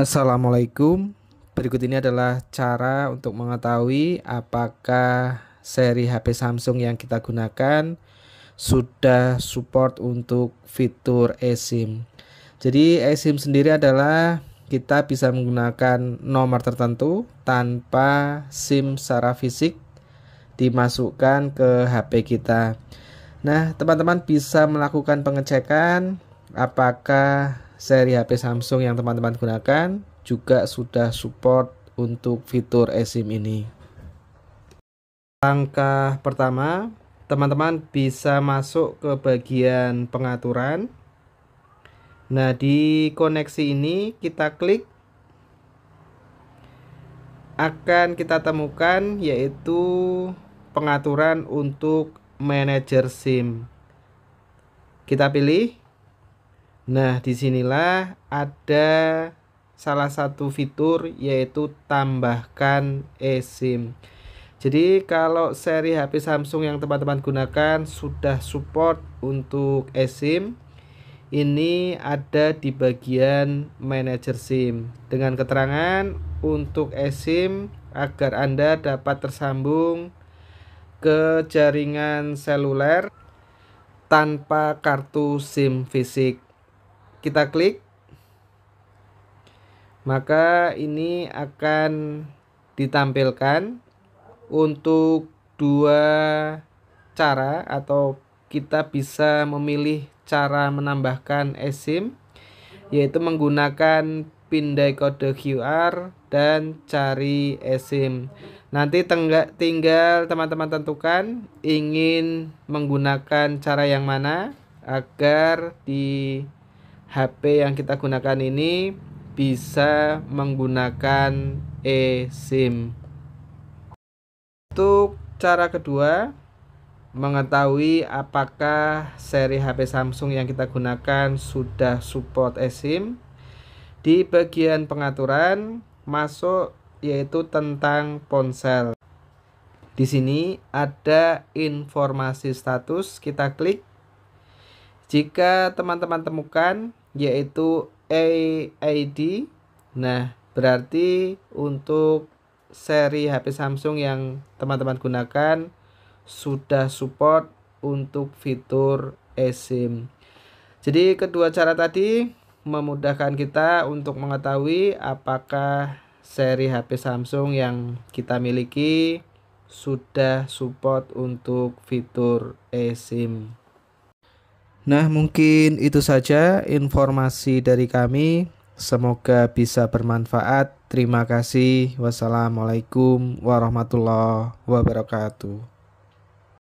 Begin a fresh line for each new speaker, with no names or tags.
Assalamualaikum. Berikut ini adalah cara untuk mengetahui apakah seri HP Samsung yang kita gunakan sudah support untuk fitur eSIM. Jadi eSIM sendiri adalah kita bisa menggunakan nomor tertentu tanpa SIM secara fisik dimasukkan ke HP kita. Nah, teman-teman bisa melakukan pengecekan apakah seri HP Samsung yang teman-teman gunakan juga sudah support untuk fitur eSIM ini. Langkah pertama, teman-teman bisa masuk ke bagian pengaturan. Nah, di koneksi ini kita klik akan kita temukan yaitu pengaturan untuk manajer SIM. Kita pilih Nah, disinilah ada salah satu fitur yaitu tambahkan eSIM. Jadi kalau seri HP Samsung yang teman-teman gunakan sudah support untuk eSIM. Ini ada di bagian Manager SIM dengan keterangan untuk eSIM agar Anda dapat tersambung ke jaringan seluler tanpa kartu SIM fisik kita klik maka ini akan ditampilkan untuk dua cara atau kita bisa memilih cara menambahkan eSIM yaitu menggunakan pindai kode QR dan cari eSIM. Nanti tinggal teman-teman tentukan ingin menggunakan cara yang mana agar di HP yang kita gunakan ini bisa menggunakan eSIM. Untuk cara kedua, mengetahui apakah seri HP Samsung yang kita gunakan sudah support eSIM. Di bagian pengaturan masuk yaitu tentang ponsel. Di sini ada informasi status, kita klik. Jika teman-teman temukan yaitu AID. Nah, berarti untuk seri HP Samsung yang teman-teman gunakan sudah support untuk fitur eSIM. Jadi kedua cara tadi memudahkan kita untuk mengetahui apakah seri HP Samsung yang kita miliki sudah support untuk fitur eSIM. Nah, mungkin itu saja informasi dari kami. Semoga bisa bermanfaat. Terima kasih. Wassalamualaikum warahmatullahi wabarakatuh.